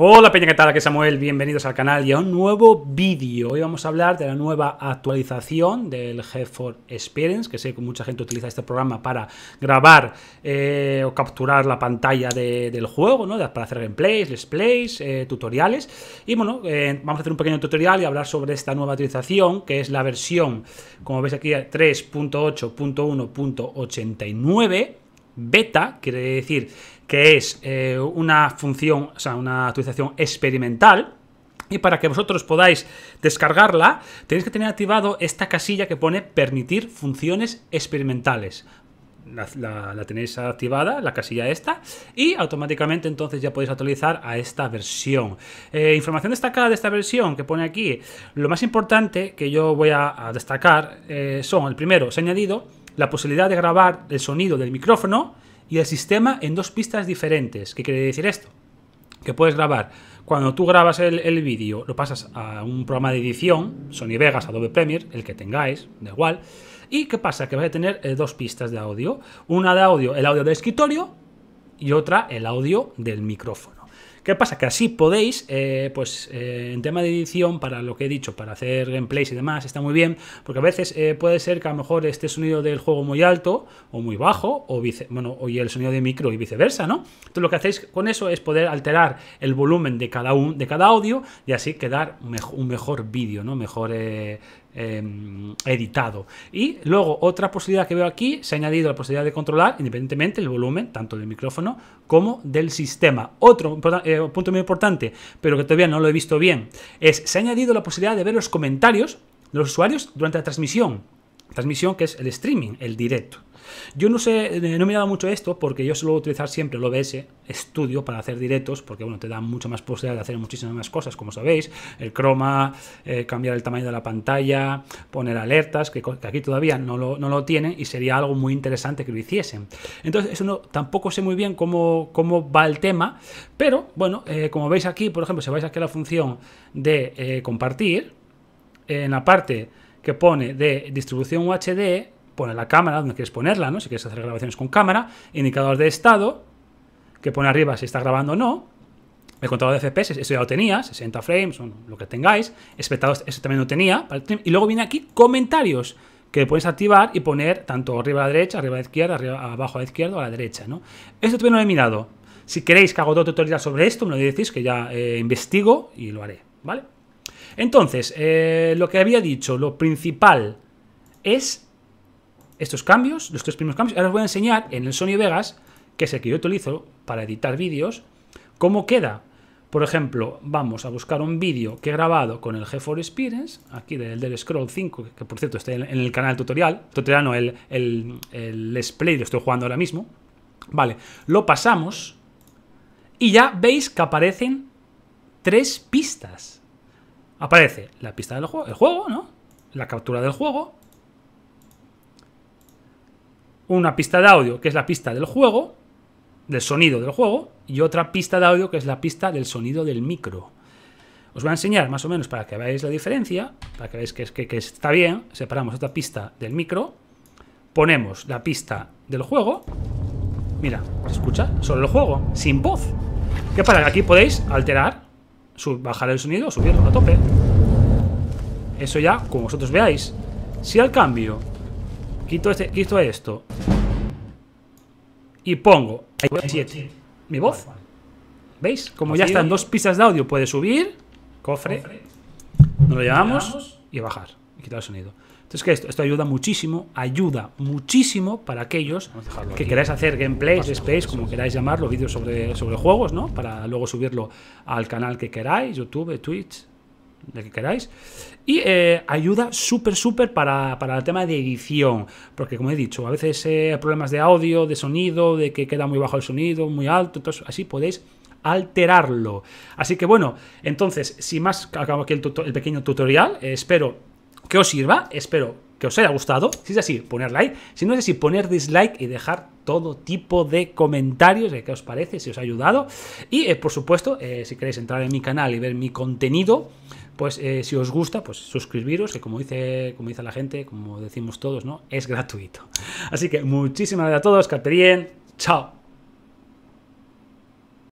Hola peña, ¿qué tal? Aquí Samuel, bienvenidos al canal y a un nuevo vídeo. Hoy vamos a hablar de la nueva actualización del GeForce Experience, que sé que mucha gente utiliza este programa para grabar eh, o capturar la pantalla del juego, ¿no? Para hacer gameplays, displays, eh, tutoriales. Y bueno, eh, vamos a hacer un pequeño tutorial y hablar sobre esta nueva actualización, que es la versión, como veis aquí, 3.8.1.89 beta, quiere decir que es eh, una función, o sea, una actualización experimental, y para que vosotros podáis descargarla, tenéis que tener activado esta casilla que pone permitir funciones experimentales. La, tenéis activada, la casilla esta, y automáticamente entonces ya podéis actualizar a esta versión. Eh, información destacada de esta versión que pone aquí. Lo más importante que yo voy a, destacar eh, son, el primero, se ha añadido la posibilidad de grabar el sonido del micrófono y el sistema en dos pistas diferentes. ¿Qué quiere decir esto? Que puedes grabar. Cuando tú grabas el, vídeo, lo pasas a un programa de edición, Sony Vegas, Adobe Premiere, el que tengáis, da igual. ¿Y qué pasa? Que vas a tener eh, dos pistas de audio. Una de audio, el audio del escritorio, y otra, el audio del micrófono. ¿Qué pasa? Que así podéis, eh, pues eh, en tema de edición, para lo que he dicho, para hacer gameplays y demás, está muy bien, porque a veces eh, puede ser que a lo mejor este sonido del juego muy alto o muy bajo, o vice, bueno, o el sonido de micro y viceversa, ¿no? Entonces lo que hacéis con eso es poder alterar el volumen de cada, un, de cada audio y así quedar un mejor vídeo, ¿no? Mejor em, editado. Y luego otra posibilidad que veo aquí, se ha añadido la posibilidad de controlar independientemente el volumen, tanto del micrófono como del sistema. Otro punto muy importante, pero que todavía no lo he visto bien, es se ha añadido la posibilidad de ver los comentarios de los usuarios durante la transmisión. Transmisión que es el streaming, el directo. Yo no sé, eh, no mirado mucho esto porque yo suelo utilizar siempre el OBS Studio para hacer directos, porque bueno, te da mucha más posibilidad de hacer muchísimas más cosas, como sabéis, el croma, eh, cambiar el tamaño de la pantalla, poner alertas, que, aquí todavía no lo, no tiene y sería algo muy interesante que lo hiciesen. Entonces, eso no, tampoco sé muy bien cómo, va el tema, pero bueno, eh, como veis aquí, por ejemplo, si vais aquí a la función de compartir, en la parte que pone de distribución HD poner la cámara donde quieres ponerla, ¿no? Si quieres hacer grabaciones con cámara, indicador de estado, que pone arriba si está grabando o no, el contador de FPS, eso ya lo tenía, 60 frames, o lo que tengáis, espectadores, eso también lo tenía, y luego viene aquí comentarios, que podéis activar y poner tanto arriba a la derecha, arriba a la izquierda, arriba, abajo a la izquierda o a la derecha, ¿no? Esto también no lo he mirado. Si queréis que haga otro tutorial sobre esto, me lo decís, que ya eh, investigo y lo haré, ¿vale? Entonces, eh, lo que había dicho, lo principal es estos cambios, los tres primeros cambios. Ahora os voy a enseñar en el Sony Vegas, que es el que yo utilizo para editar vídeos, cómo queda. Por ejemplo, vamos a buscar un vídeo que he grabado con el GeForce Experience, aquí del, Scroll 5, que por cierto está en, el canal tutorial, tutorial no, el, el, el lo estoy jugando ahora mismo. Vale, lo pasamos y ya veis que aparecen tres pistas. Aparece la pista del juego, el juego, ¿no? La captura del juego, una pista de audio que es la pista del juego, del sonido del juego, y otra pista de audio que es la pista del sonido del micro. Os voy a enseñar más o menos para que veáis la diferencia, para que veáis que, que, que está bien. Separamos otra pista del micro, ponemos la pista del juego. Mira, ¿se escucha? Solo el juego, sin voz. para que Aquí podéis alterar, sub, bajar el sonido, subirlo a tope. Eso ya, como vosotros veáis. Si al cambio Quito, este, quito esto. Y pongo... Mi voz. ¿Veis? Como ya están dos pistas de audio, puede subir, cofre, nos lo llamamos y bajar. Y quitar el sonido. Entonces, que esto? Esto ayuda muchísimo, ayuda muchísimo para aquellos que queráis hacer gameplays, space, como queráis llamarlo, vídeos sobre, sobre juegos, ¿no? Para luego subirlo al canal que queráis, YouTube, Twitch, de que queráis. Y eh, ayuda súper, súper para, el tema de edición. Porque como he dicho, a veces eh, hay problemas de audio, de sonido, de que queda muy bajo el sonido, muy alto, entonces así podéis alterarlo. Así que bueno, entonces, sin más, acabo aquí el, pequeño tutorial. Eh, espero que os sirva, espero que os haya gustado. Si es así, poner like. Si no es así, poner dislike y dejar todo tipo de comentarios de qué os parece, si os ha ayudado. Y por supuesto, si queréis entrar en mi canal y ver mi contenido, pues eh, si os gusta, pues suscribiros, que como dice, como dice la gente, como decimos todos, ¿no? Es gratuito. Así que muchísimas gracias a todos, que chao.